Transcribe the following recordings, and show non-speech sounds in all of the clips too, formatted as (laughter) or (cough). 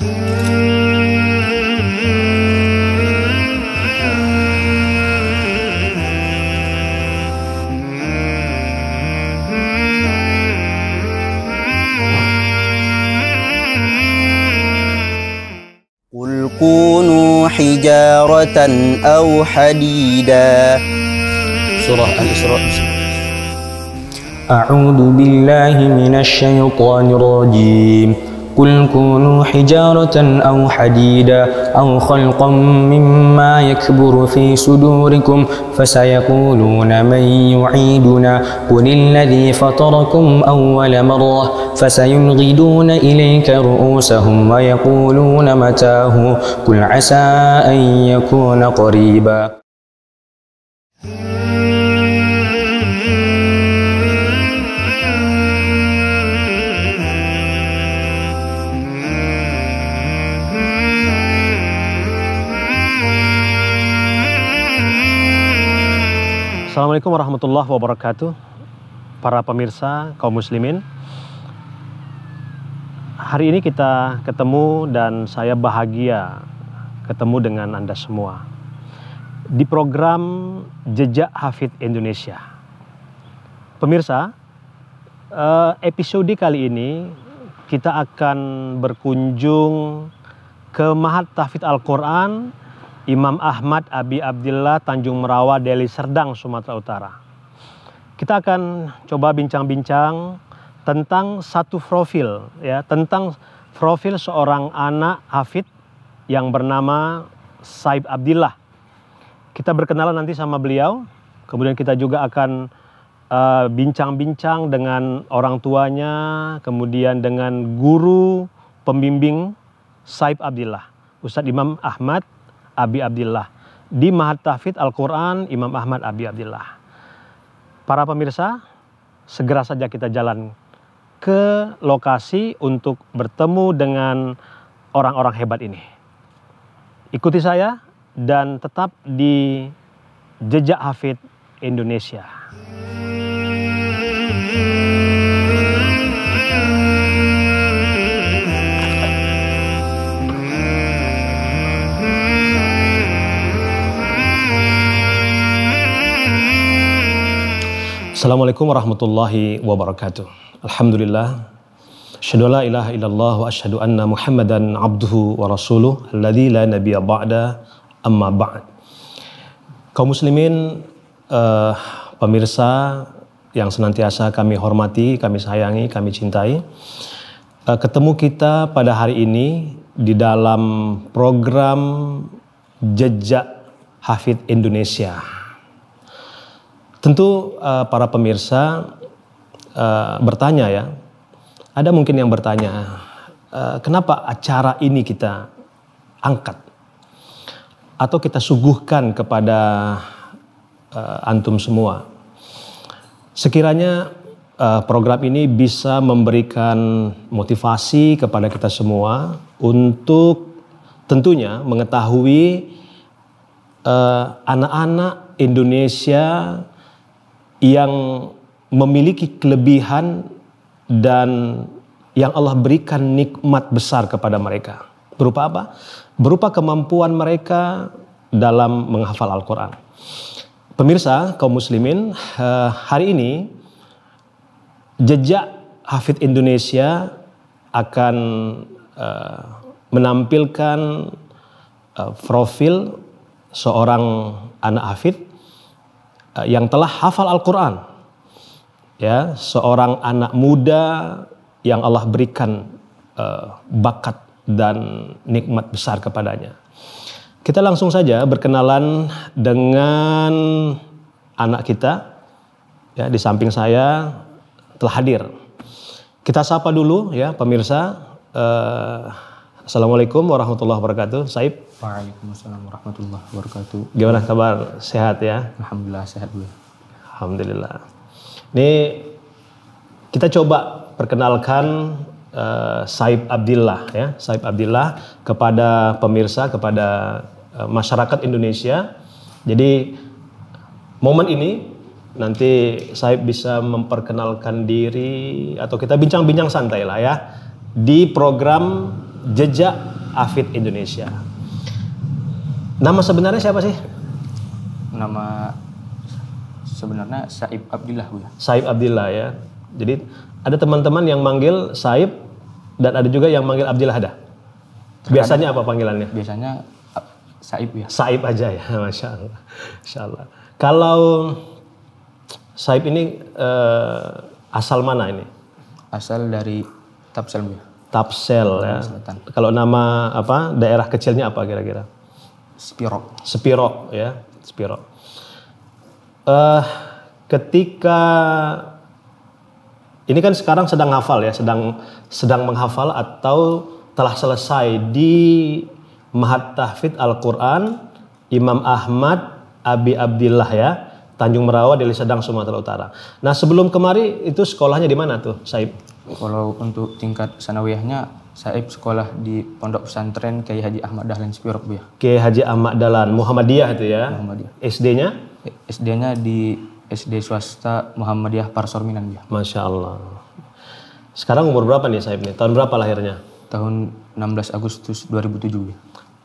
قل كونوا حجارة أو حديدا سورة الإسراء أعوذ بالله من الشيطان الرجيم قل كونوا حجارة أو حديدا أو خلقا مما يكبر في صدوركم فسيقولون من يعيدنا قل الذي فطركم أول مرة فسينغدون إليك رؤوسهم ويقولون متاه قل عسى أن يكون قريبا Assalamualaikum warahmatullahi wabarakatuh Para pemirsa kaum muslimin Hari ini kita ketemu dan saya bahagia ketemu dengan Anda semua Di program Jejak Hafid Indonesia Pemirsa, eh, episode kali ini kita akan berkunjung ke Mahat Tafid Al-Quran Imam Ahmad Abi Abdillah Tanjung Merawa, Deli Serdang, Sumatera Utara. Kita akan coba bincang-bincang tentang satu profil ya, tentang profil seorang anak Hafid yang bernama Saib Abdillah. Kita berkenalan nanti sama beliau, kemudian kita juga akan eh, bincang-bincang uh, dengan orang tuanya, kemudian dengan guru pembimbing Saib Abdillah, Ustadz Imam Ahmad Abi Abdillah. Di Mahat Tafid Al-Quran Imam Ahmad Abi Abdillah. Para pemirsa, segera saja kita jalan ke lokasi untuk bertemu dengan orang-orang hebat ini. Ikuti saya dan tetap di jejak Hafid Indonesia. Assalamualaikum warahmatullahi wabarakatuh. Alhamdulillah. Asyhadu la ilaha illallah wa asyhadu anna Muhammadan abduhu wa rasuluh alladzi la nabiyya ba'da amma ba'd. Kaum muslimin uh, pemirsa yang senantiasa kami hormati, kami sayangi, kami cintai. Uh, ketemu kita pada hari ini di dalam program Jejak Hafid Indonesia Tentu uh, para pemirsa uh, bertanya ya, ada mungkin yang bertanya, uh, kenapa acara ini kita angkat atau kita suguhkan kepada uh, antum semua? Sekiranya uh, program ini bisa memberikan motivasi kepada kita semua untuk tentunya mengetahui anak-anak uh, anak -anak Indonesia yang memiliki kelebihan dan yang Allah berikan nikmat besar kepada mereka. Berupa apa? Berupa kemampuan mereka dalam menghafal Al-Quran. Pemirsa, kaum muslimin, eh, hari ini jejak Hafid Indonesia akan eh, menampilkan eh, profil seorang anak Hafid Eh, yang telah hafal Al-Quran, ya seorang anak muda yang Allah berikan uh, bakat dan nikmat besar kepadanya. Kita langsung saja berkenalan dengan anak kita. Ya, di samping saya telah hadir. Kita sapa dulu ya pemirsa. Uh, Assalamualaikum warahmatullahi wabarakatuh. Saib. Waalaikumsalam warahmatullahi wabarakatuh. Gimana kabar? Sehat ya? Alhamdulillah sehat bu. Alhamdulillah. Ini kita coba perkenalkan uh, Saib Abdillah ya, Saib Abdillah kepada pemirsa, kepada uh, masyarakat Indonesia. Jadi momen ini nanti Saib bisa memperkenalkan diri atau kita bincang-bincang santai lah ya di program Jejak Afid Indonesia. Nama sebenarnya siapa sih? Nama sebenarnya Saib Abdillah, ya? Saib Abdillah ya. Jadi ada teman-teman yang manggil Saib dan ada juga yang manggil Abdillah ada. Biasanya apa panggilannya? Biasanya uh, Saib ya. Saib aja ya, (laughs) masya Allah. Masya Allah. Kalau Saib ini eh, asal mana ini? Asal dari Tapsel ya. Tapsel ya. Kalau nama apa daerah kecilnya apa kira-kira? Spiro. Spiro ya, Spiro. Uh, ketika ini kan sekarang sedang hafal ya, sedang sedang menghafal atau telah selesai di Mahat Tahfidz Al-Qur'an Imam Ahmad Abi Abdillah ya, Tanjung Merawa di Sedang Sumatera Utara. Nah, sebelum kemari itu sekolahnya di mana tuh, Saib? Kalau untuk tingkat sanawiyahnya saya sekolah di Pondok Pesantren Kiai Haji Ahmad Dahlan ya. Kiai Haji Ahmad Dahlan Muhammadiyah itu ya. Muhammadiyah. SD-nya? SD-nya di SD swasta Muhammadiyah Parsor Minan ya. Masya Allah. Sekarang umur berapa nih Saib nih? Tahun berapa lahirnya? Tahun 16 Agustus 2007 ya.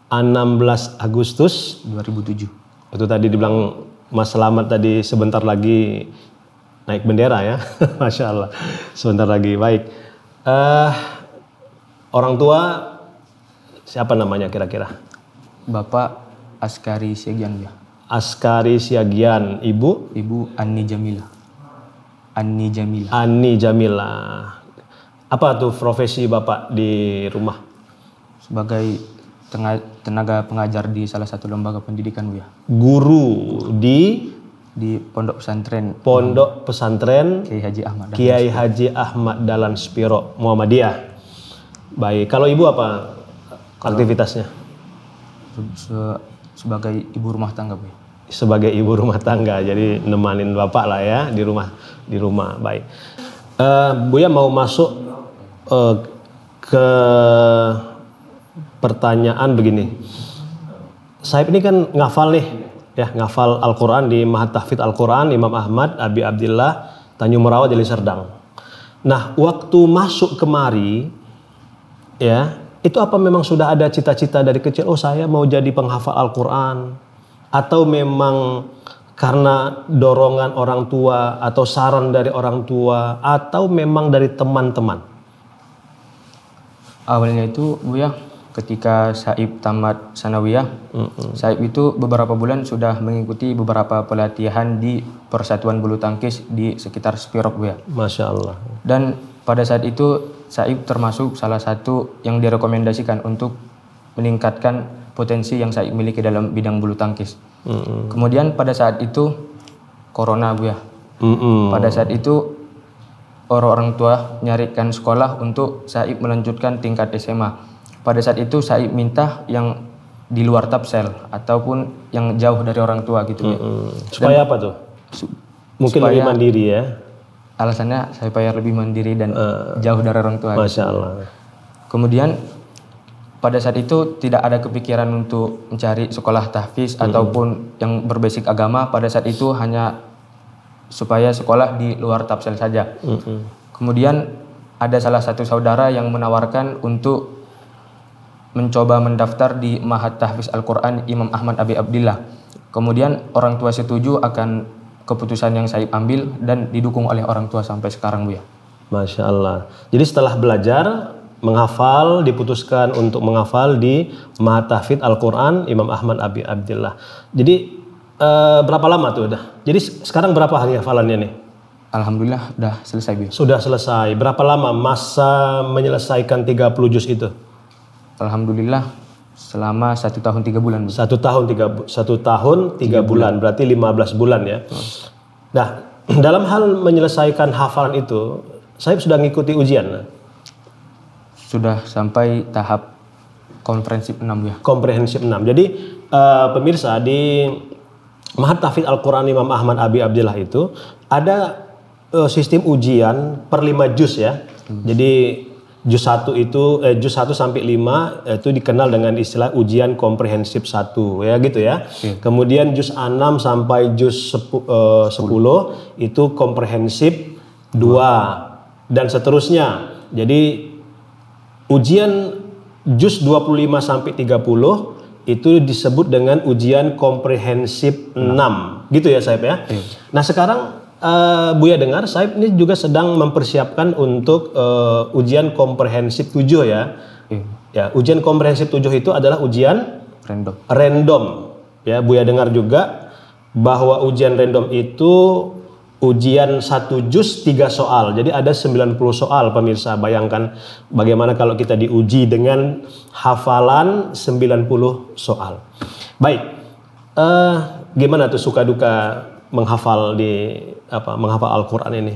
16 ah, Agustus 2007. Itu tadi dibilang Mas Selamat tadi sebentar lagi naik bendera ya, (laughs) masya Allah. Sebentar lagi baik. Uh, orang tua siapa namanya kira-kira? Bapak Askari Siagian ya. Askari Siagian, ibu? Ibu Ani Jamila. Ani Jamila. Ani Jamila. Apa tuh profesi bapak di rumah? Sebagai tenaga pengajar di salah satu lembaga pendidikan, Bu ya. Guru di di Pondok Pesantren. Pondok Pesantren Kiai Haji Ahmad. Dahlan Kiai Haji Ahmad Dalan Spiro Muhammadiyah. Baik, kalau ibu apa kalau aktivitasnya? Se sebagai ibu rumah tangga, Bu. Sebagai ibu rumah tangga, jadi nemanin bapak lah ya di rumah di rumah. Baik, uh, ya mau masuk uh, ke pertanyaan begini. Saya ini kan ngafal nih ya ngafal Al-Quran di Mahat Tahfidz Al-Quran Imam Ahmad Abi Abdillah Tanjung Merawat Deli Serdang. Nah waktu masuk kemari ya itu apa memang sudah ada cita-cita dari kecil oh saya mau jadi penghafal Al-Quran atau memang karena dorongan orang tua atau saran dari orang tua atau memang dari teman-teman? Awalnya itu bu ya ketika Saib tamat sanawiyah. Mm-hmm. Saib itu beberapa bulan sudah mengikuti beberapa pelatihan di Persatuan Bulu Tangkis di sekitar Spirok ya. Masya Allah. Dan pada saat itu Saib termasuk salah satu yang direkomendasikan untuk meningkatkan potensi yang Saib miliki dalam bidang bulu tangkis. Mm-hmm. Kemudian pada saat itu Corona Mm-hmm. Pada saat itu orang-orang tua nyarikan sekolah untuk Saib melanjutkan tingkat SMA pada saat itu saya minta yang di luar tapsel ataupun yang jauh dari orang tua gitu mm -hmm. ya. Supaya apa tuh? Su Mungkin supaya lebih mandiri ya. Alasannya saya bayar lebih mandiri dan uh, jauh dari orang tua. Gitu. Masya Allah. Kemudian pada saat itu tidak ada kepikiran untuk mencari sekolah tahfiz mm -hmm. ataupun yang berbasis agama. Pada saat itu hanya supaya sekolah di luar tapsel saja. Mm -hmm. Kemudian ada salah satu saudara yang menawarkan untuk mencoba mendaftar di Mahat Tahfiz Al-Quran Imam Ahmad Abi Abdillah. Kemudian orang tua setuju akan keputusan yang saya ambil dan didukung oleh orang tua sampai sekarang Bu ya. Masya Allah. Jadi setelah belajar menghafal diputuskan untuk menghafal di Mahat Tahfiz Al-Qur'an Imam Ahmad Abi Abdillah. Jadi e, berapa lama tuh udah? Jadi sekarang berapa hari hafalannya nih? Alhamdulillah sudah selesai Bu. Ya. Sudah selesai. Berapa lama masa menyelesaikan 30 juz itu? Alhamdulillah selama satu tahun tiga bulan. Satu tahun tiga satu tahun tiga, tiga bulan. bulan berarti belas bulan ya. Oh. Nah (clears throat) dalam hal menyelesaikan hafalan itu saya sudah mengikuti ujian. Sudah sampai tahap komprehensif enam ya. Komprehensif enam. Jadi uh, pemirsa di Mahat Tafid Al-Quran Imam Ahmad Abi Abdillah itu ada uh, sistem ujian per lima juz ya. Hmm. Jadi Jus 1 itu eh, jus 1 sampai 5 eh, itu dikenal dengan istilah ujian komprehensif 1 ya gitu ya. Hmm. Kemudian jus 6 sampai jus 10, eh, 10 itu komprehensif 2 dan seterusnya. Jadi ujian jus 25 sampai 30 itu disebut dengan ujian komprehensif 6. Gitu ya, Saib ya. Hmm. Nah, sekarang uh, eh, Buya dengar, saya ini juga sedang mempersiapkan untuk uh, ujian komprehensif 7 ya. Okay. Iya. Ya, ujian komprehensif 7 itu adalah ujian random. Random. Ya, Buya dengar juga bahwa ujian random itu ujian satu jus tiga soal. Jadi ada 90 soal pemirsa. Bayangkan bagaimana kalau kita diuji dengan hafalan 90 soal. Baik. Uh, gimana tuh suka duka menghafal di apa menghafal Al-Qur'an ini?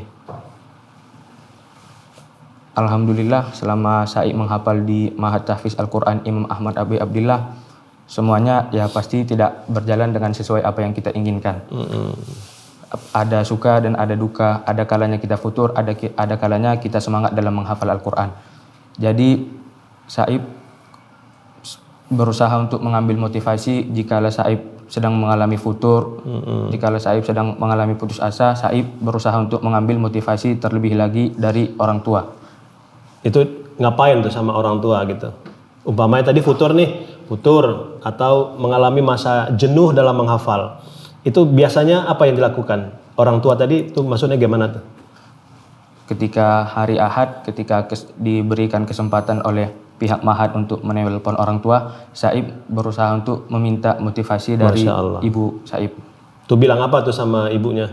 Alhamdulillah selama saya menghafal di Mahat Tahfiz Al-Qur'an Imam Ahmad Abi Abdullah semuanya ya pasti tidak berjalan dengan sesuai apa yang kita inginkan. Mm -hmm. Ada suka dan ada duka, ada kalanya kita futur, ada ada kalanya kita semangat dalam menghafal Al-Qur'an. Jadi Saib berusaha untuk mengambil motivasi jika Saib sedang mengalami futur, mm-hmm. Jika Saib sedang mengalami putus asa, Saib berusaha untuk mengambil motivasi terlebih lagi dari orang tua. Itu ngapain tuh sama orang tua gitu? Umpamanya tadi futur nih, futur atau mengalami masa jenuh dalam menghafal. Itu biasanya apa yang dilakukan? Orang tua tadi itu maksudnya gimana tuh? Ketika hari Ahad, ketika kes- diberikan kesempatan oleh pihak Mahat untuk menelpon orang tua, Saib berusaha untuk meminta motivasi dari ibu Saib. Tuh bilang apa tuh sama ibunya?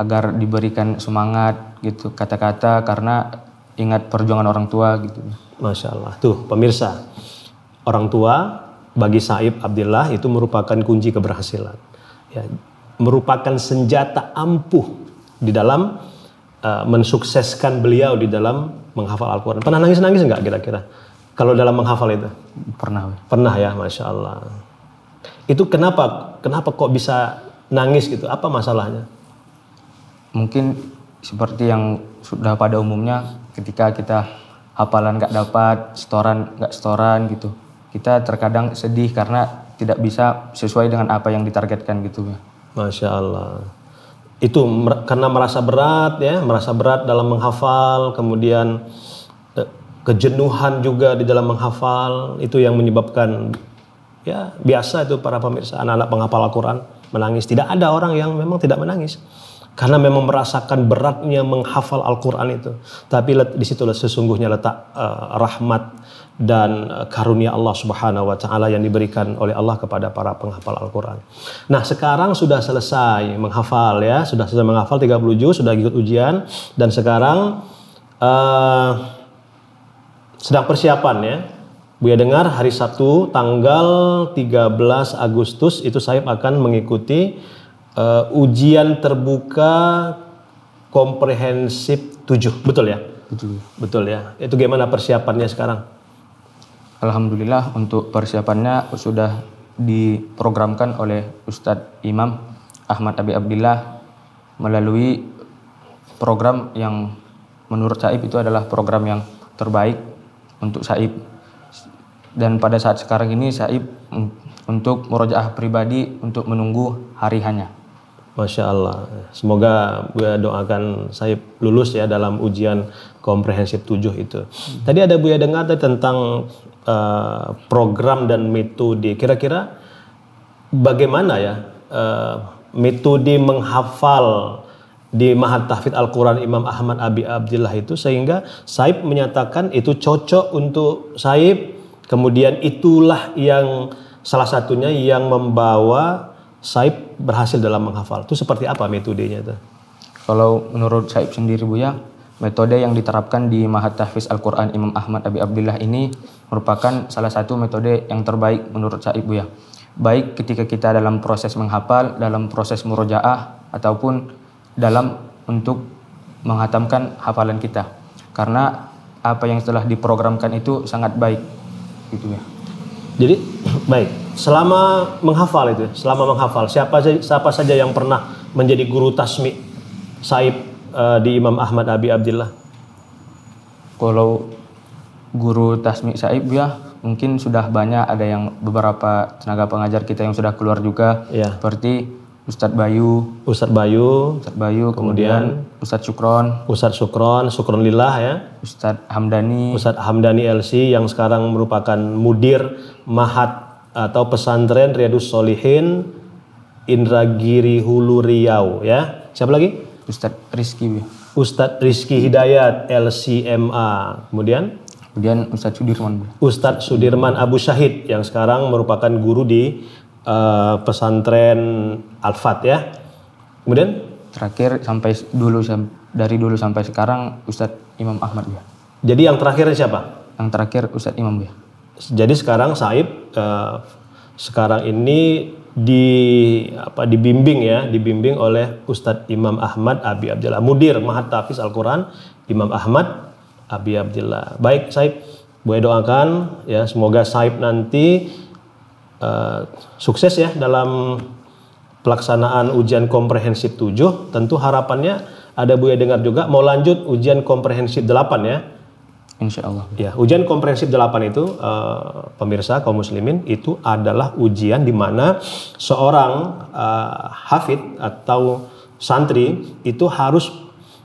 Agar diberikan semangat gitu, kata-kata karena ingat perjuangan orang tua gitu. Masya Allah. Tuh pemirsa, orang tua bagi Saib Abdillah itu merupakan kunci keberhasilan. Ya, merupakan senjata ampuh di dalam uh, mensukseskan beliau di dalam menghafal Al-Quran? Pernah nangis-nangis enggak kira-kira? Kalau dalam menghafal itu? Pernah. Pernah ya, Masya Allah. Itu kenapa? Kenapa kok bisa nangis gitu? Apa masalahnya? Mungkin seperti yang sudah pada umumnya ketika kita hafalan nggak dapat, setoran nggak setoran gitu. Kita terkadang sedih karena tidak bisa sesuai dengan apa yang ditargetkan gitu. Masya Allah itu karena merasa berat ya, merasa berat dalam menghafal, kemudian eh, kejenuhan juga di dalam menghafal itu yang menyebabkan ya biasa itu para pemirsa anak-anak penghafal Al-Qur'an menangis. Tidak ada orang yang memang tidak menangis karena memang merasakan beratnya menghafal Al-Qur'an itu. Tapi disitulah sesungguhnya letak uh, rahmat dan karunia Allah Subhanahu wa taala yang diberikan oleh Allah kepada para penghafal Al-Qur'an. Nah, sekarang sudah selesai menghafal ya, sudah selesai menghafal 30 juz, sudah ikut ujian dan sekarang uh, sedang persiapan ya. Buya dengar hari Sabtu tanggal 13 Agustus itu saya akan mengikuti uh, ujian terbuka komprehensif 7, betul ya? Betul. Betul ya. Itu gimana persiapannya sekarang? Alhamdulillah untuk persiapannya sudah diprogramkan oleh Ustadz Imam Ahmad Abi Abdillah melalui program yang menurut Saib itu adalah program yang terbaik untuk Saib. Dan pada saat sekarang ini Saib untuk murojaah pribadi untuk menunggu hari hanya. Masya Allah. Semoga gue doakan saya lulus ya dalam ujian komprehensif tujuh itu. Hmm. Tadi ada Buya dengar tadi tentang uh, program dan metode. Kira-kira bagaimana ya uh, metode menghafal di Mahat Tahfidz Al-Quran Imam Ahmad Abi Abdillah itu sehingga Saib menyatakan itu cocok untuk Saib kemudian itulah yang salah satunya yang membawa Saib berhasil dalam menghafal. Itu seperti apa metodenya itu? Kalau menurut Saib sendiri Buya, metode yang diterapkan di Mahat Tahfiz Al-Quran Imam Ahmad Abi Abdullah ini merupakan salah satu metode yang terbaik menurut Saib Buya. Baik ketika kita dalam proses menghafal, dalam proses murojaah, ataupun dalam untuk menghatamkan hafalan kita. Karena apa yang telah diprogramkan itu sangat baik. Gitu ya. Jadi baik, selama menghafal itu, ya, selama menghafal siapa siapa saja yang pernah menjadi guru tasmi Saib uh, di Imam Ahmad Abi Abdullah? Kalau guru tasmi Saib ya mungkin sudah banyak ada yang beberapa tenaga pengajar kita yang sudah keluar juga. Ya. Seperti Ustad Bayu, Ustad Bayu, Ustad Bayu, kemudian, kemudian Ustadz Sukron, Ustad Sukron, Sukron Lillah ya, Ustadz Hamdani, Ustad Hamdani LC yang sekarang merupakan mudir mahat atau pesantren Riyadus Solihin Indragiri Hulu Riau ya. Siapa lagi? Ustad Rizky, Ustad Rizky Hidayat LCMA. Kemudian? Kemudian Ustadz Sudirman. Ustadz Sudirman Abu Syahid yang sekarang merupakan guru di Eh, pesantren Alfat ya. Kemudian terakhir sampai dulu dari dulu sampai sekarang Ustadz Imam Ahmad ya. Jadi yang terakhir siapa? Yang terakhir Ustadz Imam ya. Jadi sekarang Saib uh, sekarang ini di apa dibimbing ya, dibimbing oleh Ustadz Imam Ahmad Abi Abdullah Mudir Tafis Al-Qur'an Imam Ahmad Abi Abdullah. Baik Saib, boleh doakan ya semoga Saib nanti Eh, sukses ya dalam pelaksanaan ujian komprehensif 7 tentu harapannya ada Buya dengar juga mau lanjut ujian komprehensif 8 ya Insya Allah ya ujian komprehensif 8 itu uh, pemirsa kaum muslimin itu adalah ujian di mana seorang uh, hafid atau santri itu harus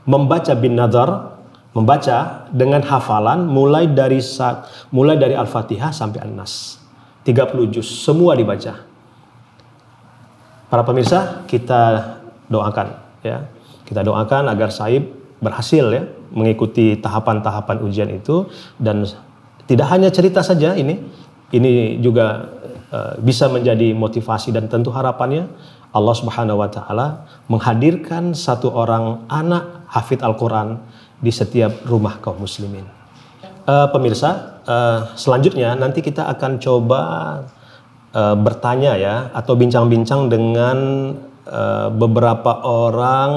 membaca bin nadar membaca dengan hafalan mulai dari saat mulai dari al-fatihah sampai an-nas 30 juz semua dibaca. Para pemirsa, kita doakan ya. Kita doakan agar Saib berhasil ya mengikuti tahapan-tahapan ujian itu dan tidak hanya cerita saja ini, ini juga uh, bisa menjadi motivasi dan tentu harapannya Allah Subhanahu wa taala menghadirkan satu orang anak hafid Al-Qur'an di setiap rumah kaum muslimin. Uh, pemirsa, Eh, selanjutnya nanti kita akan coba uh, bertanya ya atau bincang-bincang dengan uh, beberapa orang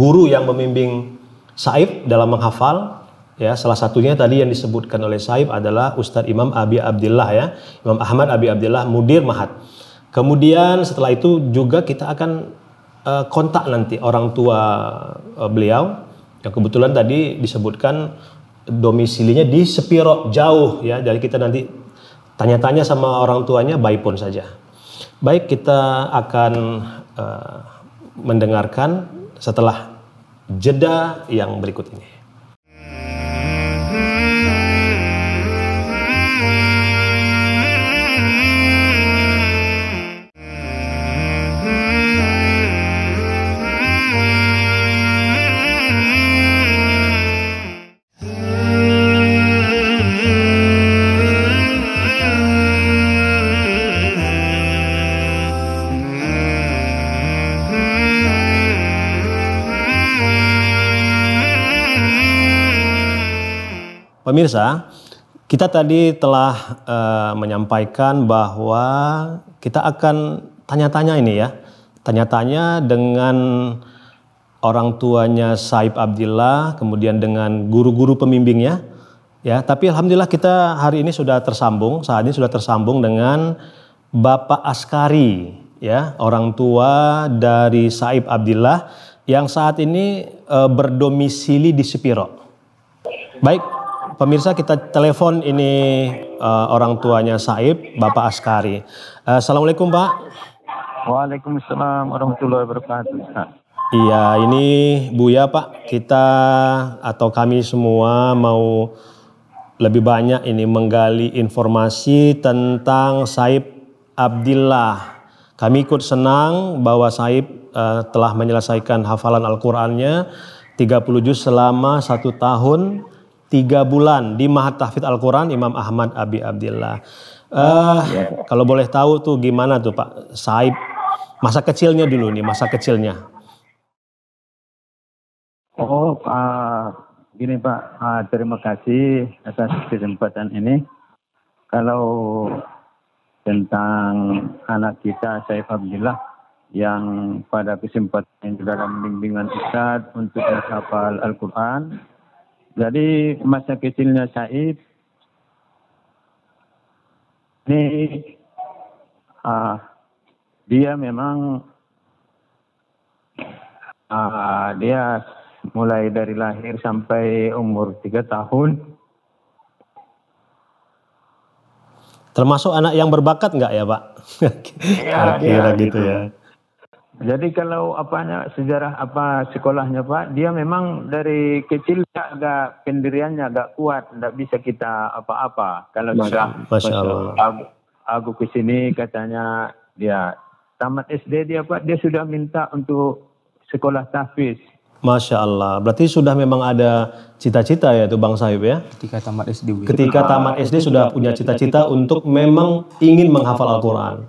guru yang membimbing Saif dalam menghafal ya salah satunya tadi yang disebutkan oleh Saib adalah Ustadz Imam Abi Abdullah ya Imam Ahmad Abi Abdullah Mudir Mahat kemudian setelah itu juga kita akan uh, kontak nanti orang tua uh, beliau yang kebetulan tadi disebutkan domisilinya di Sepiro jauh ya dari kita nanti tanya-tanya sama orang tuanya by phone saja baik kita akan uh, mendengarkan setelah jeda yang berikut ini Pemirsa, kita tadi telah e, menyampaikan bahwa kita akan tanya-tanya ini ya. Tanya-tanya dengan orang tuanya Saib Abdillah, kemudian dengan guru-guru pembimbingnya. Ya, tapi alhamdulillah kita hari ini sudah tersambung, saat ini sudah tersambung dengan Bapak Askari, ya, orang tua dari Saib Abdillah yang saat ini e, berdomisili di Sepiro. Baik, Pemirsa kita telepon ini uh, orang tuanya Saib, Bapak Askari. Uh, Assalamualaikum Pak. Waalaikumsalam warahmatullahi wabarakatuh. Iya, ini Buya Pak. Kita atau kami semua mau lebih banyak ini menggali informasi tentang Saib Abdillah. Kami ikut senang bahwa Saib uh, telah menyelesaikan hafalan Al-Qur'annya 30 juz selama satu tahun tiga bulan di Mahat Tahfidz Al-Quran Imam Ahmad Abi Abdillah. Uh, Kalau boleh tahu tuh gimana tuh Pak Saib masa kecilnya dulu nih masa kecilnya. Oh uh, gini Pak uh, terima kasih atas kesempatan ini. Kalau tentang anak kita Saif Abdillah yang pada kesempatan dalam bimbingan Ustaz untuk menghafal Al-Quran jadi masa kecilnya Said ini uh, dia memang uh, dia mulai dari lahir sampai umur tiga tahun. Termasuk anak yang berbakat nggak ya Pak? Iya, Kira-kira ya, ya, gitu, gitu ya. Jadi kalau apanya sejarah apa sekolahnya Pak, dia memang dari kecil agak pendiriannya agak kuat, tidak bisa kita apa-apa. Kalau sudah aku, aku ke sini katanya dia tamat SD dia Pak, dia sudah minta untuk sekolah tahfiz. Masya Allah, berarti sudah memang ada cita-cita ya tuh Bang Sahib ya? Ketika tamat SD. Ketika ah, tamat SD sudah punya cita-cita untuk memang ingin menghafal Al-Quran.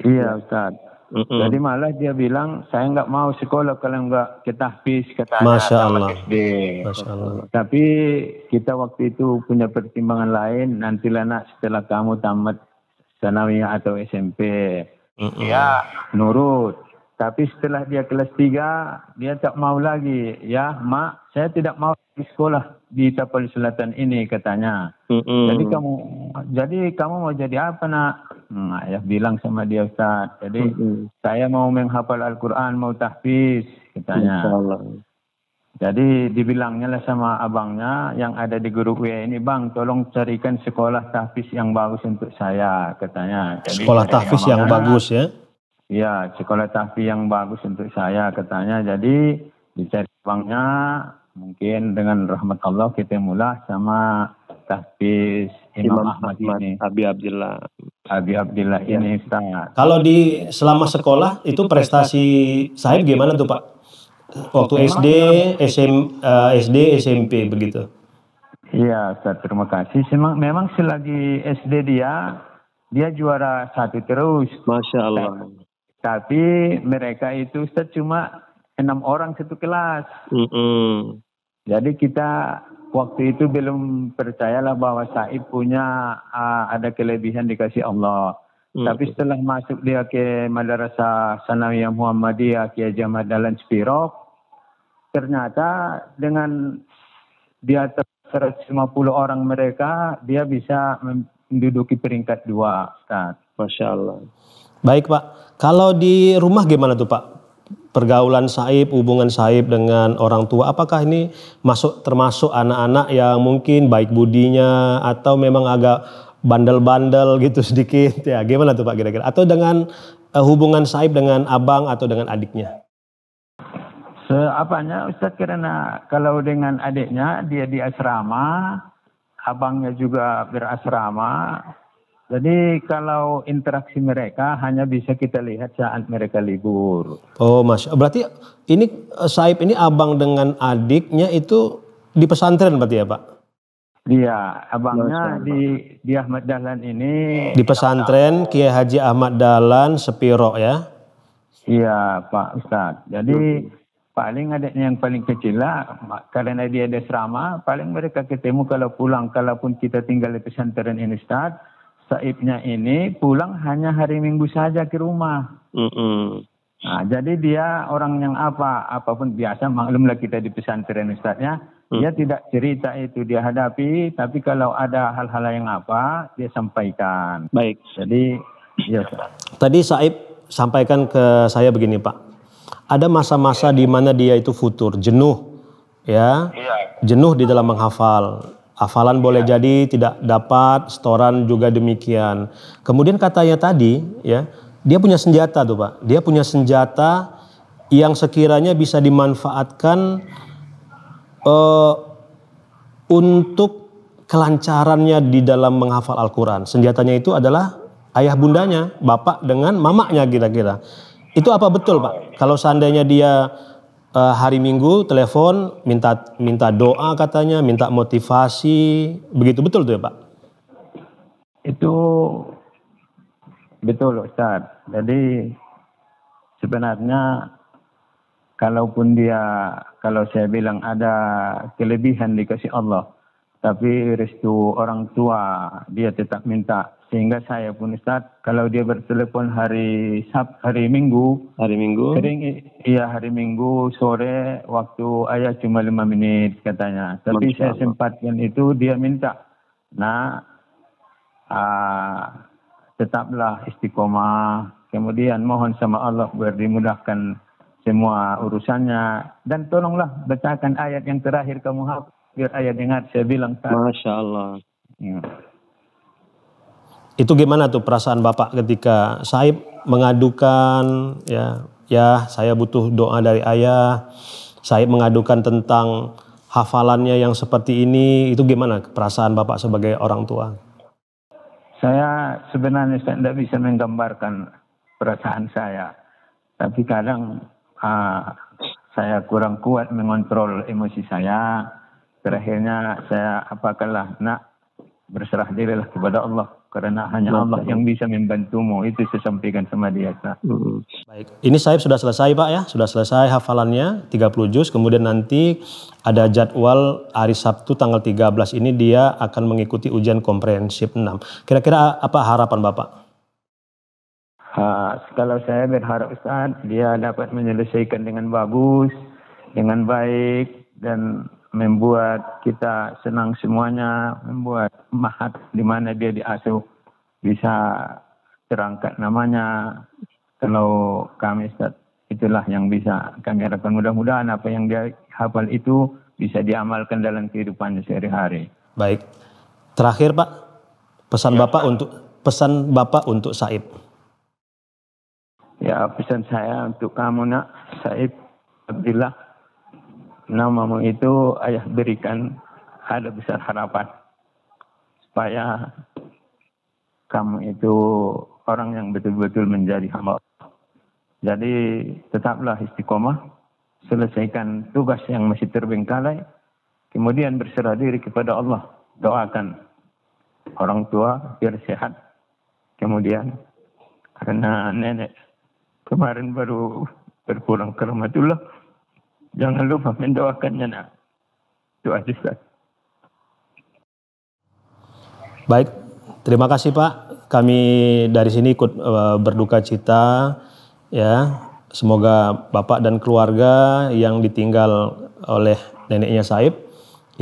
Iya Ustaz. Mm -mm. Jadi malah dia bilang saya nggak mau sekolah kalau nggak kita habis kata Masya Allah. SD. Masya Allah. Tapi kita waktu itu punya pertimbangan lain. Nantilah nak setelah kamu tamat sanawiyah atau SMP, mm -mm. ya nurut. Tapi setelah dia kelas tiga, dia tak mau lagi. Ya, mak, saya tidak mau di sekolah di Tapal Selatan ini katanya. Mm -hmm. Jadi kamu jadi kamu mau jadi apa nak? Nah, ya bilang sama dia Ustaz. Jadi mm -hmm. saya mau menghafal Al-Quran, mau tahfiz katanya. Jadi dibilangnya lah sama abangnya yang ada di grup WA ini, Bang tolong carikan sekolah tahfiz yang bagus untuk saya, katanya. Jadi sekolah tahfiz yang bagus ya? Iya, sekolah tapi yang bagus untuk saya katanya. Jadi dicari uangnya mungkin dengan rahmat Allah kita mulai sama tahfiz Imam, Imam Ahmad, Ahmad ini. Abi Abdillah. Abi Abdillah ya. ini sangat. Kalau di selama sekolah itu prestasi saya gimana tuh Pak? Waktu SD, SM, uh, eh, SD, SMP begitu. Iya, saya terima kasih. Memang, memang selagi SD dia dia juara satu terus. Masya Allah. Tapi mereka itu Ustaz cuma enam orang satu kelas. Mm -hmm. Jadi kita waktu itu belum percayalah bahwa Saib punya uh, ada kelebihan dikasih Allah. Mm -hmm. Tapi setelah masuk dia ke Madrasah Sanawiyah Muhammadiyah Kiai Jamal Dalan Spirok, ternyata dengan di atas 150 orang mereka dia bisa menduduki peringkat dua Ustaz. Masya Allah. Baik Pak, kalau di rumah gimana tuh Pak? Pergaulan saib, hubungan saib dengan orang tua, apakah ini masuk termasuk anak-anak yang mungkin baik budinya atau memang agak bandel-bandel gitu (laughs) sedikit ya? Gimana tuh Pak kira-kira? Atau dengan uh, hubungan saib dengan abang atau dengan adiknya? Seapanya Ustadz karena kalau dengan adiknya dia di asrama, abangnya juga berasrama, jadi kalau interaksi mereka hanya bisa kita lihat saat mereka libur. Oh, Mas. Berarti ini eh, Saib ini abang dengan adiknya itu di pesantren berarti ya, Pak? Iya, abangnya Masa, di di Ahmad Dahlan ini di pesantren Kiai Haji Ahmad Dahlan Sepiro ya. Iya, Pak Ustadz. Jadi hmm paling adiknya yang paling kecil lah karena dia ada serama paling mereka ketemu kalau pulang kalaupun kita tinggal di pesantren ini Ustaz Saibnya ini pulang hanya hari Minggu saja ke rumah. Mm -mm. Nah, jadi dia orang yang apa, apapun biasa, maklumlah kita di pesantren ustaznya, hmm. dia mm. tidak cerita itu dia hadapi, tapi kalau ada hal-hal yang apa, dia sampaikan. Baik. Jadi, ya. Tadi Saib sampaikan ke saya begini Pak, ada masa-masa di mana dia itu futur, jenuh, ya. Iya. jenuh di dalam menghafal, hafalan iya. boleh jadi tidak dapat, setoran juga demikian. Kemudian katanya tadi, ya, dia punya senjata tuh Pak. Dia punya senjata yang sekiranya bisa dimanfaatkan uh, untuk kelancarannya di dalam menghafal Al-Quran. Senjatanya itu adalah ayah bundanya, bapak dengan mamaknya kira-kira. Itu apa betul Pak? Kalau seandainya dia uh, hari Minggu telepon minta minta doa katanya, minta motivasi, begitu betul tuh ya Pak? Itu betul Ustaz. Jadi sebenarnya kalaupun dia kalau saya bilang ada kelebihan dikasih Allah, tapi restu orang tua dia tetap minta sehingga saya pun Ustaz kalau dia bertelepon hari Sab hari Minggu hari Minggu sering iya hari Minggu sore waktu ayah cuma lima menit katanya tapi Masya saya sempatkan itu dia minta nah uh, tetaplah istiqomah kemudian mohon sama Allah biar dimudahkan semua urusannya dan tolonglah bacakan ayat yang terakhir kamu hafal biar ayat dengar saya bilang Masya Allah ya. Itu gimana tuh perasaan Bapak ketika saya mengadukan ya, ya saya butuh doa dari ayah. saya mengadukan tentang hafalannya yang seperti ini, itu gimana perasaan Bapak sebagai orang tua? Saya sebenarnya saya tidak bisa menggambarkan perasaan saya. Tapi kadang uh, saya kurang kuat mengontrol emosi saya. Terakhirnya saya lah nak berserah dirilah kepada Allah karena hanya Allah yang bisa membantumu itu saya sampaikan sama dia Hmm. Baik, ini saya sudah selesai Pak ya, sudah selesai hafalannya 30 juz kemudian nanti ada jadwal hari Sabtu tanggal 13 ini dia akan mengikuti ujian komprehensif 6. Kira-kira apa harapan Bapak? Ha, kalau saya berharap Ustaz dia dapat menyelesaikan dengan bagus, dengan baik dan membuat kita senang semuanya, membuat mahat di mana dia diasuh bisa terangkat namanya. Kalau kami set, itulah yang bisa kami harapkan. Mudah-mudahan apa yang dia hafal itu bisa diamalkan dalam kehidupan sehari-hari. Baik. Terakhir Pak, pesan ya, Bapak Pak. untuk pesan Bapak untuk Saib. Ya, pesan saya untuk kamu nak, Saib, Abdillah, namamu itu ayah berikan ada besar harapan supaya kamu itu orang yang betul-betul menjadi hamba Allah. Jadi tetaplah istiqomah, selesaikan tugas yang masih terbengkalai, kemudian berserah diri kepada Allah. Doakan orang tua biar sehat. Kemudian karena nenek kemarin baru berpulang ke dulu. Jangan lupa mendoakannya nak. Doa juga. Baik, terima kasih Pak. Kami dari sini ikut eh, berduka cita ya. Semoga Bapak dan keluarga yang ditinggal oleh neneknya Saib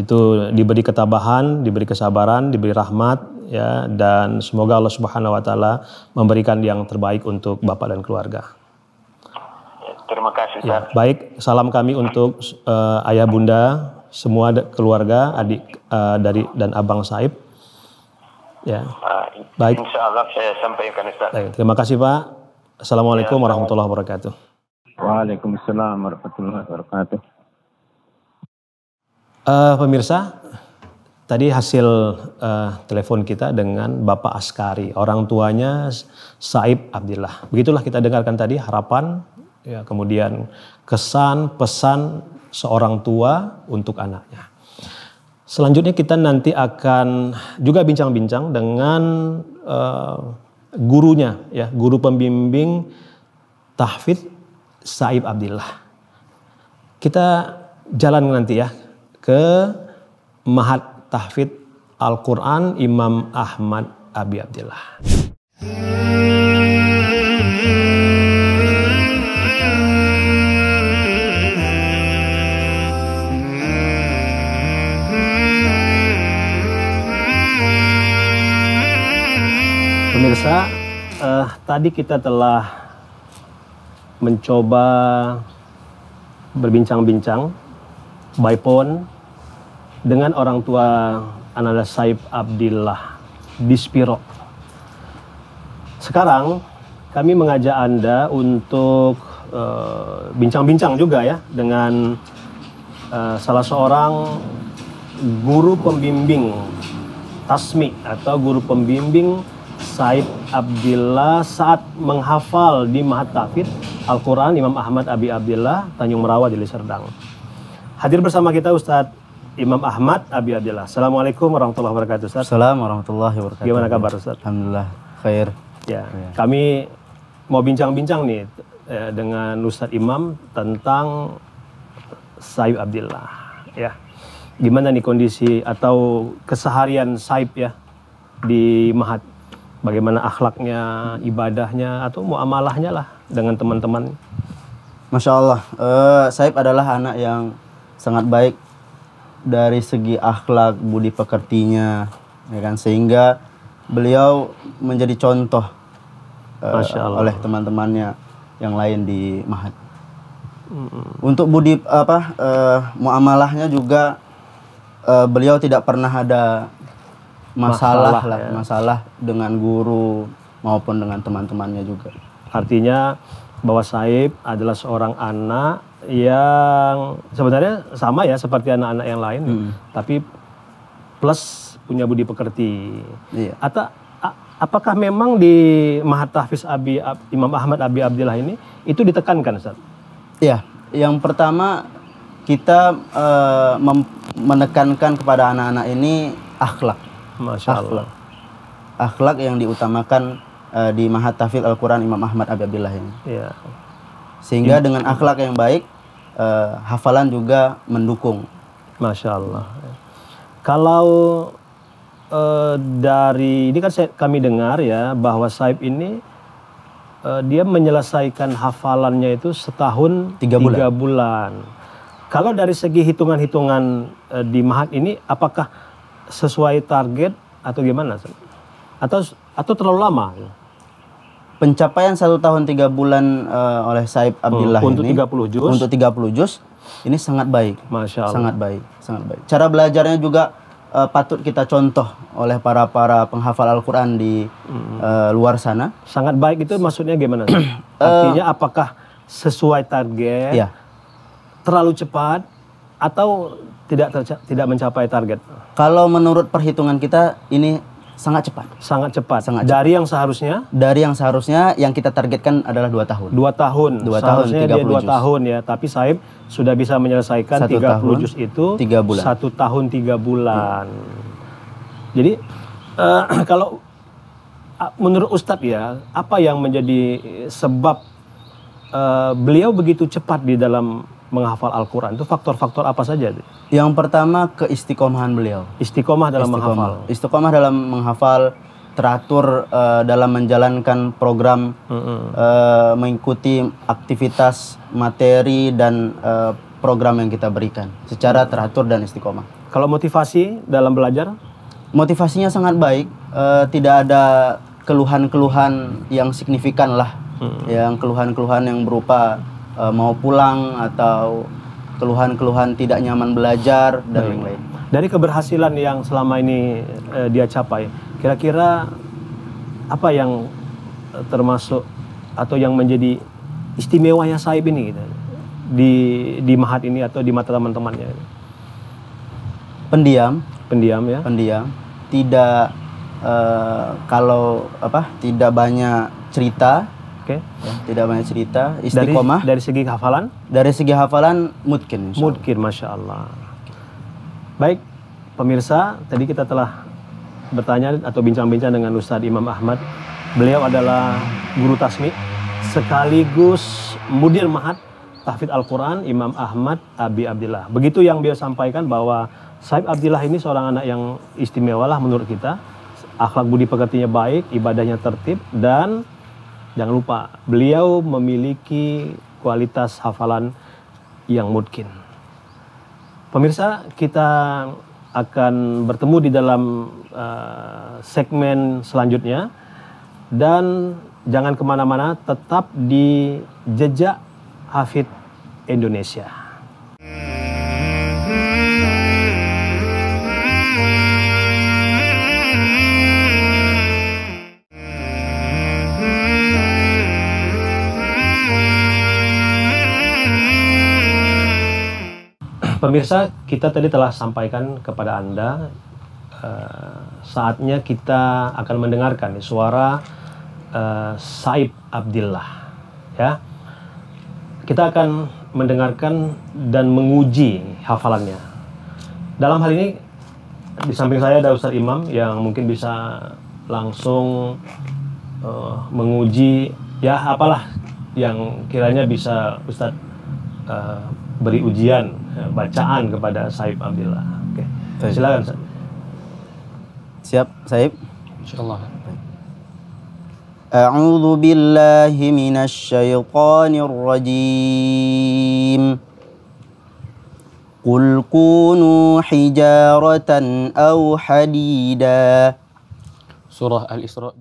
itu diberi ketabahan, diberi kesabaran, diberi rahmat ya dan semoga Allah Subhanahu wa taala memberikan yang terbaik untuk Bapak dan keluarga. Terima kasih. Ya, baik, salam kami untuk uh, ayah bunda, semua keluarga, adik uh, dari dan abang Saib. Ya. Ah, baik. Insya Allah saya sampaikan Ustaz. Baik, terima kasih Pak. Assalamualaikum ya, warahmatullahi wabarakatuh. Waalaikumsalam warahmatullahi wabarakatuh. Uh, pemirsa, tadi hasil uh, telepon kita dengan Bapak Askari, orang tuanya Saib Abdillah. Begitulah kita dengarkan tadi harapan ya, kemudian kesan, pesan seorang tua untuk anaknya. Selanjutnya kita nanti akan juga bincang-bincang dengan uh, gurunya, ya guru pembimbing tahfidz Saib Abdillah. Kita jalan nanti ya ke Mahat Tahfidz Al-Quran Imam Ahmad Abi Abdillah. Hmm. Pemirsa, eh, tadi kita telah mencoba berbincang-bincang by phone dengan orang tua Ananda Saib Abdillah di Spiro. Sekarang kami mengajak Anda untuk eh, bincang-bincang uh, juga ya dengan uh, salah seorang guru pembimbing Tasmi atau guru pembimbing Said Abdillah saat menghafal di Mahat Tafid Al-Quran Imam Ahmad Abi Abdillah Tanjung Merawa di Serdang. Hadir bersama kita Ustadz Imam Ahmad Abi Abdillah. Assalamualaikum warahmatullahi wabarakatuh Ustadz Assalamualaikum warahmatullahi wabarakatuh. Gimana kabar Ustadz Alhamdulillah khair. Ya, ya. kami mau bincang-bincang nih eh, dengan Ustadz Imam tentang Saib Abdillah. Ya. Gimana nih kondisi atau keseharian Saib ya di Mahat? bagaimana akhlaknya, ibadahnya atau muamalahnya lah dengan teman-teman. Masya Allah, uh, Saib adalah anak yang sangat baik dari segi akhlak, budi pekertinya, ya kan sehingga beliau menjadi contoh uh, oleh teman-temannya yang lain di Mahat. Untuk budi apa uh, muamalahnya juga uh, beliau tidak pernah ada masalah, masalah lah, ya. masalah dengan guru maupun dengan teman-temannya juga. Artinya bahwa Saib adalah seorang anak yang sebenarnya sama ya seperti anak-anak yang lain, hmm. tapi plus punya budi pekerti. Iya. Atau apakah memang di Mahat Abi Imam Ahmad Abi Abdillah ini itu ditekankan Ustaz? Ya, yang pertama kita uh, menekankan kepada anak-anak ini akhlak Masya Allah. Akhlak. akhlak yang diutamakan uh, di Mahatafil Al-Quran Imam Ahmad Abi Abdillah ini. Ya. Sehingga ya. dengan akhlak yang baik, uh, hafalan juga mendukung. Masya Allah. Kalau uh, dari ini kan saya, kami dengar ya bahwa Saib ini uh, dia menyelesaikan hafalannya itu setahun tiga bulan. Tiga bulan. Kalau dari segi hitungan-hitungan uh, di Mahat ini, apakah sesuai target atau gimana? Atau atau terlalu lama? Pencapaian satu tahun tiga bulan uh, oleh Saib Abdullah hmm, untuk ini 30 juz. untuk 30 juz ini sangat baik. Masya Allah. Sangat baik, sangat baik. Cara belajarnya juga uh, patut kita contoh oleh para para penghafal Al-Qur'an di hmm. uh, luar sana. Sangat baik itu maksudnya gimana? (clears throat) Artinya apakah sesuai target? Ya. Terlalu cepat atau tidak tidak mencapai target. Kalau menurut perhitungan kita ini sangat cepat. Sangat cepat. Sangat cepat. Dari yang seharusnya? Dari yang seharusnya yang kita targetkan adalah dua tahun. Dua tahun. Dua seharusnya tahun. Seharusnya dia dua tahun ya, tapi Saib sudah bisa menyelesaikan tiga 30 juz itu tiga bulan. Satu tahun tiga bulan. Hmm. Jadi uh, (clears throat) kalau menurut Ustadz ya, apa yang menjadi sebab uh, beliau begitu cepat di dalam menghafal Al-Quran itu faktor-faktor apa saja? Yang pertama keistiqomahan beliau. Istiqomah dalam istiqomah. menghafal. Istiqomah dalam menghafal teratur uh, dalam menjalankan program mm -hmm. uh, mengikuti aktivitas materi dan uh, program yang kita berikan secara teratur dan istiqomah. Kalau motivasi dalam belajar? Motivasinya sangat baik, uh, tidak ada keluhan-keluhan yang signifikan lah, mm -hmm. yang keluhan-keluhan yang berupa e, mau pulang atau keluhan-keluhan tidak nyaman belajar dan lain-lain. Dari keberhasilan yang selama ini e, dia capai, kira-kira apa yang eh, termasuk atau yang menjadi istimewanya Saib ini gitu, di di Mahat ini atau di mata teman-temannya? Pendiam. Pendiam ya. Pendiam. Tidak e, kalau apa? Tidak banyak cerita Oke. Okay. Ya, tidak banyak cerita. Istiqomah. Dari, dari segi hafalan? Dari segi hafalan mungkin. Mungkin, masya Allah. Baik, pemirsa, tadi kita telah bertanya atau bincang-bincang dengan Ustadz Imam Ahmad. Beliau adalah guru tasmi sekaligus mudir mahat tahfidz Al-Quran Imam Ahmad Abi Abdillah. Begitu yang beliau sampaikan bahwa Saib Abdillah ini seorang anak yang istimewalah menurut kita. Akhlak budi pekertinya baik, ibadahnya tertib, dan Jangan lupa, beliau memiliki kualitas hafalan yang mungkin. Pemirsa, kita akan bertemu di dalam uh, segmen selanjutnya. Dan jangan kemana-mana, tetap di jejak Hafid Indonesia. Pemirsa, kita tadi telah sampaikan kepada Anda uh, saatnya kita akan mendengarkan suara uh, Saib Abdillah. Ya. Kita akan mendengarkan dan menguji hafalannya. Dalam hal ini di samping saya ada Ustaz Imam yang mungkin bisa langsung uh, menguji ya apalah yang kiranya bisa Ustadz uh, beri ujian bacaan kepada Saib Abdillah. Oke. Okay. Silakan. Siap, Saib? Insyaallah. أعوذ بالله من الشيطان الرجيم قل كونوا حجارة أو حديدا سورة الإسراء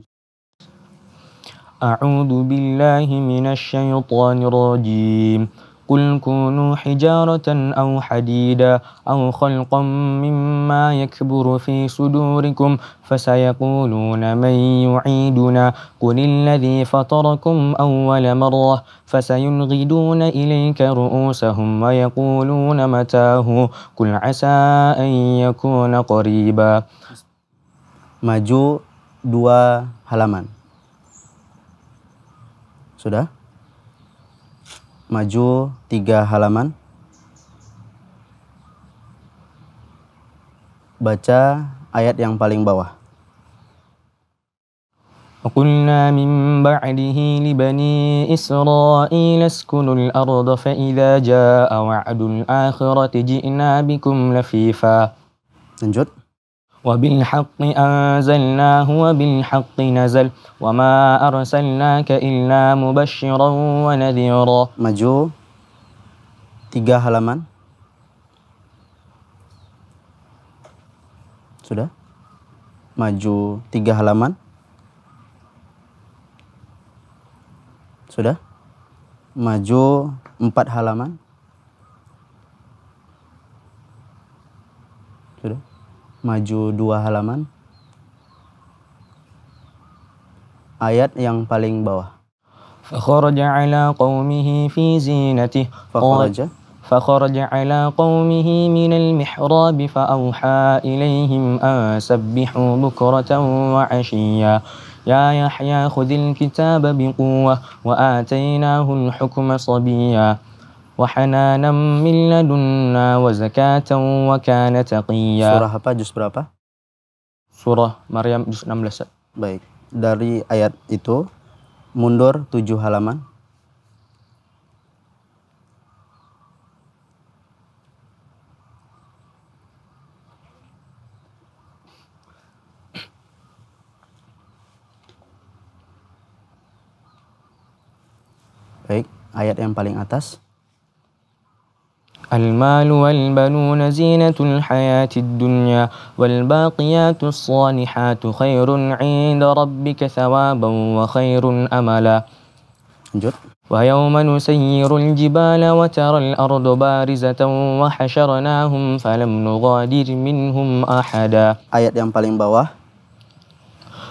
أعوذ بالله من الشيطان الرجيم قل كونوا حجارة أو حديدا أو خلقا مما يكبر في صدوركم فسيقولون من يعيدنا قل الذي فطركم أول مرة فسينغدون إليك رؤوسهم ويقولون متاه قل عسى أن يكون قريبا maju dua halaman. Sudah? maju tiga halaman. Baca ayat yang paling bawah. وقلنا من بعده لبني إسرائيل اسكنوا الأرض فإذا جاء وعد الآخرة جئنا بكم لفيفا. Lanjut. وبالحق أنزلناه وبالحق نزل وما أرسلناك إلا مبشرا ونذيرا maju tiga halaman sudah maju tiga halaman sudah maju empat halaman maju dua halaman. Ayat yang paling bawah. فخرج على قومه في زينته فخرج فخرج على قومه من المحراب فأوحى إليهم أن سبحوا بكرة وعشيا يا يحيى خذ الكتاب بقوة وآتيناه الحكم صبيا وحنانا من لدنا وزكاة وكان تقيا Surah apa? Juz berapa? Surah Maryam juz 16. Baik. Dari ayat itu mundur 7 halaman. Baik, ayat yang paling atas. المال والبنون زينة الحياة الدنيا والباقيات الصالحات خير عند ربك ثوابا وخير أملا ويوم نسير الجبال وترى الأرض بارزة وحشرناهم فلم نغادر منهم أحدا آيات yang paling bawah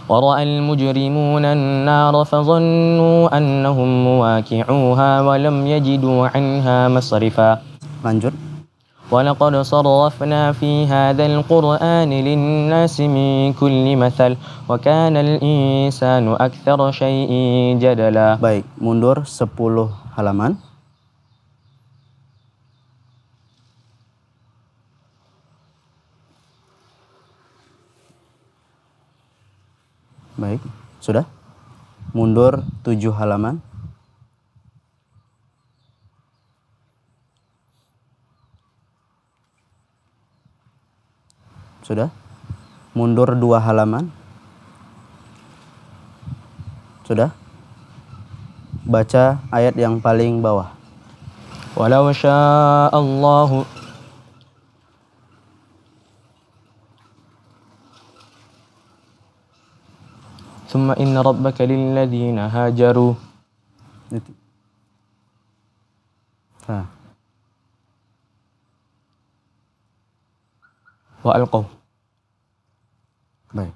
ورأى المجرمون النار فظنوا أنهم مواكعوها ولم يجدوا عنها مصرفا lanjut ولقد صرفنا في هذا القرآن للناس من كل مثل وكان الإنسان أكثر شيء جدلا baik mundur 10 halaman baik sudah mundur 7 halaman Sudah? Mundur dua halaman. Sudah? Baca ayat yang paling bawah. Walau Allahu ثم إن ربك للذين هاجروا ها. وألقوا طيب.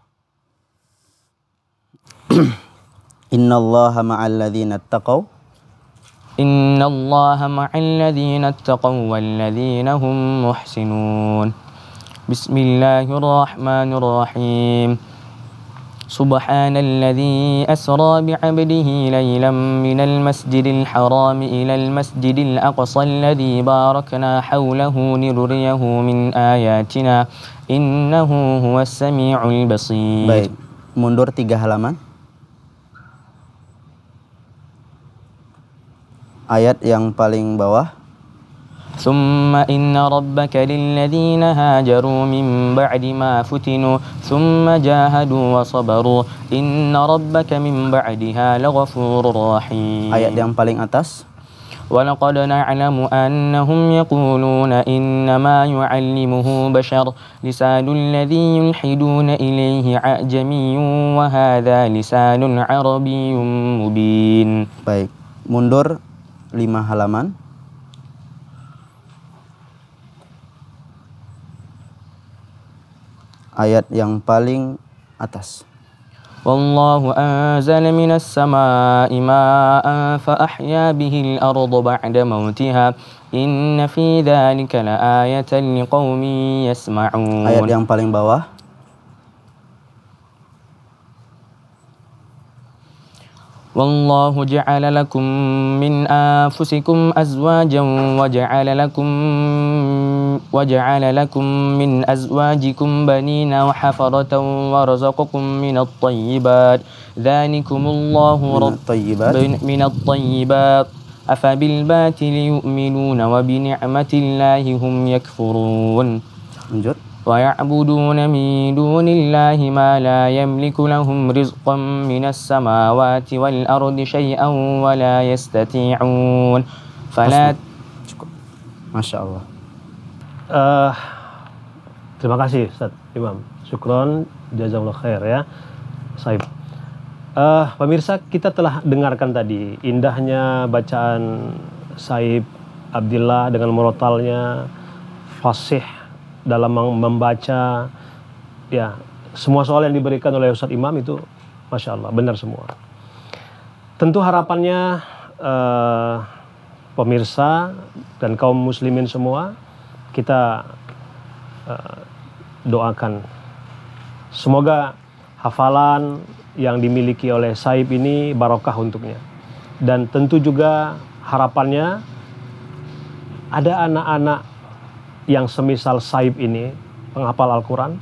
(clears throat) إن الله مع الذين اتقوا إن الله مع الذين اتقوا والذين هم محسنون بسم الله الرحمن الرحيم سبحان الذي أسرى بعبده ليلا من المسجد الحرام إلى المسجد الأقصى الذي باركنا حوله لنريه من آياتنا إنه هو السميع البصير Baik, mundur tiga halaman Ayat yang paling bawah ثم إن ربك للذين هاجروا من بعد ما فتنوا ثم جاهدوا وصبروا إن ربك من بعدها لغفور رحيم آيات yang paling atas ولقد نعلم أنهم يقولون إنما يعلمه بشر لسان الذي يلحدون إليه أعجمي وهذا لسان عربي مبين Baik, mundur lima halaman ayat yang paling atas. Wallahu anzal minas samaa'i maa'an fa ahya bihil arda ba'da mautiha inna fi dzalika laayatan liqaumin yasma'un. Ayat yang paling bawah. والله جعل لكم من أنفسكم أزواجا وجعل لكم وجعل لكم من أزواجكم بنين وحفرة ورزقكم من الطيبات ذلكم الله من رب الطيبات من الطيبات أفبالباطل يؤمنون وبنعمة الله هم يكفرون ويعبدون من دون الله ما لا يملك لهم رزقا من السماوات والأرض شيئا ولا يستطيعون فلا ما شاء الله Uh, terima kasih Ustaz Imam. Syukron, jazakallah khair ya. Saib. Uh, pemirsa, kita telah dengarkan tadi indahnya bacaan Saib Abdillah dengan murotalnya fasih dalam membaca ya semua soal yang diberikan oleh Ustadz Imam itu masya Allah benar semua. Tentu harapannya uh, pemirsa dan kaum muslimin semua kita uh, doakan. Semoga hafalan yang dimiliki oleh Saib ini barokah untuknya. Dan tentu juga harapannya ada anak-anak yang semisal Saib ini, penghafal Al-Quran,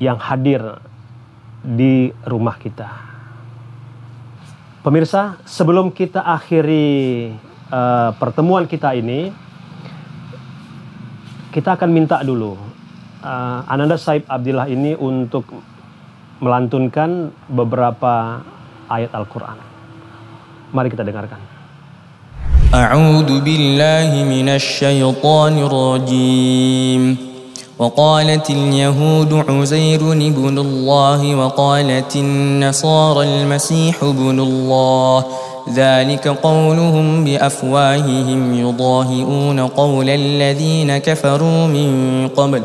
yang hadir di rumah kita. Pemirsa, sebelum kita akhiri uh, pertemuan kita ini, kita akan minta dulu uh, Ananda Saib Abdillah ini untuk melantunkan beberapa ayat Al-Quran. Mari kita dengarkan. أعوذ بالله من الشيطان الرجيم وقالت اليهود عزير بن الله وقالت النصارى المسيح بن الله ذلك قولهم بافواههم يضاهئون قول الذين كفروا من قبل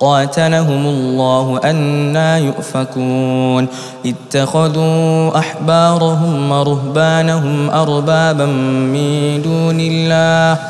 قاتلهم الله أنا يؤفكون اتخذوا أحبارهم ورهبانهم أربابا من دون الله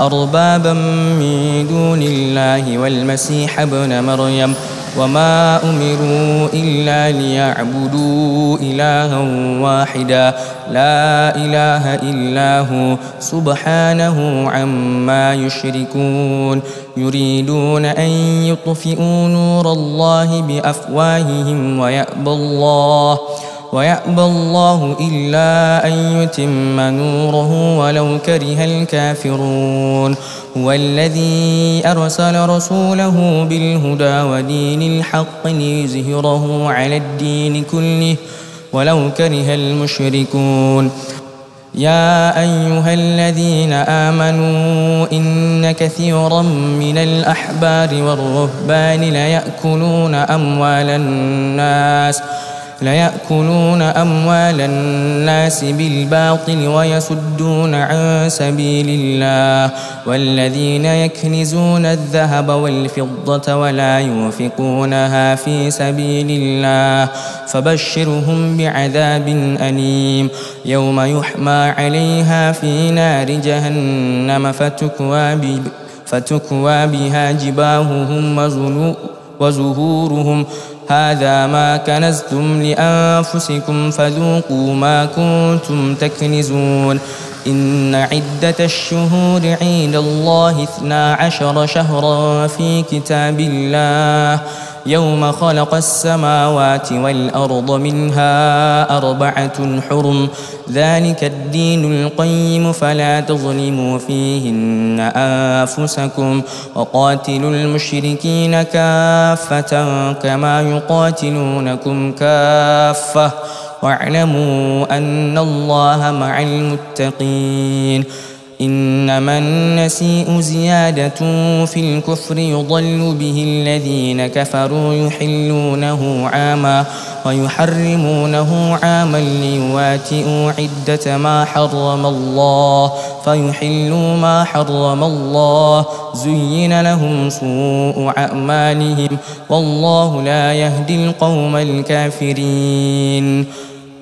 أربابا من دون الله والمسيح ابن مريم وما امروا الا ليعبدوا الها واحدا لا اله الا هو سبحانه عما يشركون يريدون ان يطفئوا نور الله بافواههم ويابى الله ويأبى الله إلا أن يتم نوره ولو كره الكافرون هو الذي أرسل رسوله بالهدى ودين الحق ليزهره على الدين كله ولو كره المشركون يا ايها الذين امنوا ان كثيرا من الاحبار والرهبان ليأكلون اموال الناس ليأكلون أموال الناس بالباطل ويصدون عن سبيل الله والذين يكنزون الذهب والفضة ولا ينفقونها في سبيل الله فبشرهم بعذاب أليم يوم يحمى عليها في نار جهنم فتكوى, فتكوى بها جباههم وزهورهم هذا ما كنزتم لأنفسكم فذوقوا ما كنتم تكنزون إن عدة الشهور عيد الله اثنا عشر شهرا في كتاب الله يوم خلق السماوات والأرض منها أربعة حرم ذلك الدين القيم فلا تظلموا فيهن أنفسكم وقاتلوا المشركين كافة كما يقاتلونكم كافة واعلموا أن الله مع المتقين إنما النسيء زيادة في الكفر يضل به الذين كفروا يحلونه عاما ويحرمونه عاما ليواتئوا عدة ما حرم الله فيحلوا ما حرم الله زين لهم سوء أعمالهم والله لا يهدي القوم الكافرين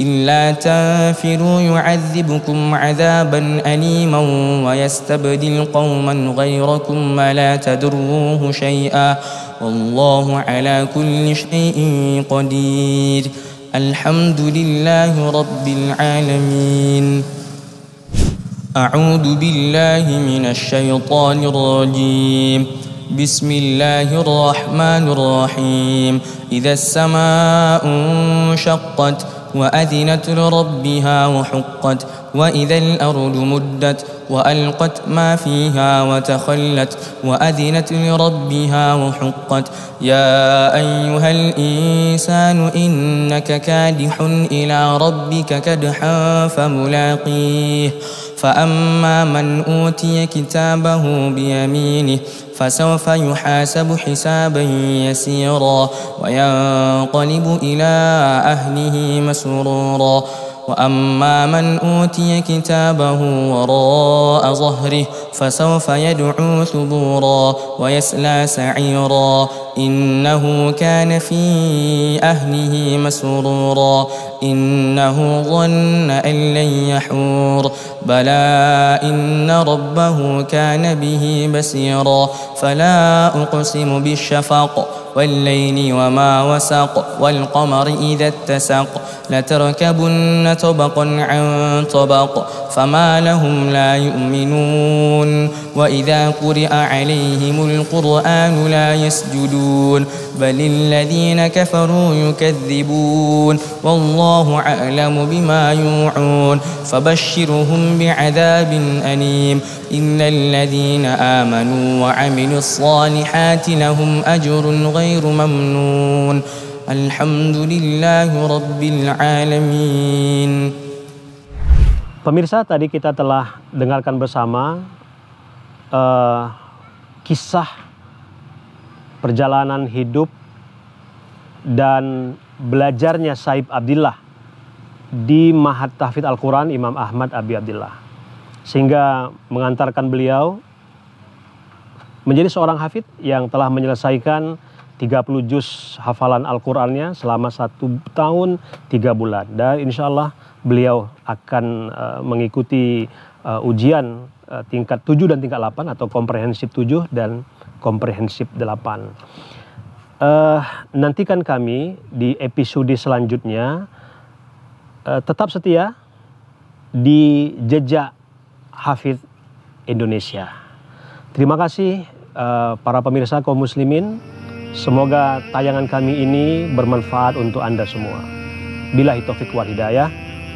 إلا تنفروا يعذبكم عذابا أليما ويستبدل قوما غيركم ولا تدروه شيئا والله على كل شيء قدير الحمد لله رب العالمين أعوذ بالله من الشيطان الرجيم بسم الله الرحمن الرحيم إذا السماء انشقت وأذنت لربها وحقت وإذا الأرض مدت وألقت ما فيها وتخلت وأذنت لربها وحقت يا أيها الإنسان إنك كادح إلى ربك كدحا فملاقيه فأما من أوتي كتابه بيمينه فسوف يحاسب حسابا يسيرا وينقلب إلى أهله مسرورا واما من اوتي كتابه وراء ظهره فسوف يدعو ثبورا ويسلى سعيرا إنه كان في أهله مسرورا إنه ظن أن لن يحور بلى إن ربه كان به بسيرا فلا أقسم بالشفق والليل وما وسق والقمر إذا اتسق لتركبن طبقا عن طبق فما لهم لا يؤمنون واذا قرئ عليهم القران لا يسجدون بل الذين كفروا يكذبون والله اعلم بما يوعون فبشرهم بعذاب اليم ان الذين امنوا وعملوا الصالحات لهم اجر غير ممنون الحمد لله رب العالمين Pemirsa, tadi kita telah dengarkan bersama uh, kisah perjalanan hidup dan belajarnya Saib Abdillah di Mahat Tahfidz Al-Quran Imam Ahmad Abi Abdillah. Sehingga mengantarkan beliau menjadi seorang hafid yang telah menyelesaikan 30 juz hafalan Al-Qur'annya selama satu tahun tiga bulan. Dan insya Allah beliau akan uh, mengikuti uh, ujian uh, tingkat 7 dan tingkat 8 atau komprehensif 7 dan komprehensif 8. Uh, nantikan kami di episode selanjutnya. Uh, tetap setia di jejak hafid Indonesia. Terima kasih uh, para pemirsa kaum muslimin. Semoga tayangan kami ini bermanfaat untuk Anda semua. Bila taufik wal hidayah.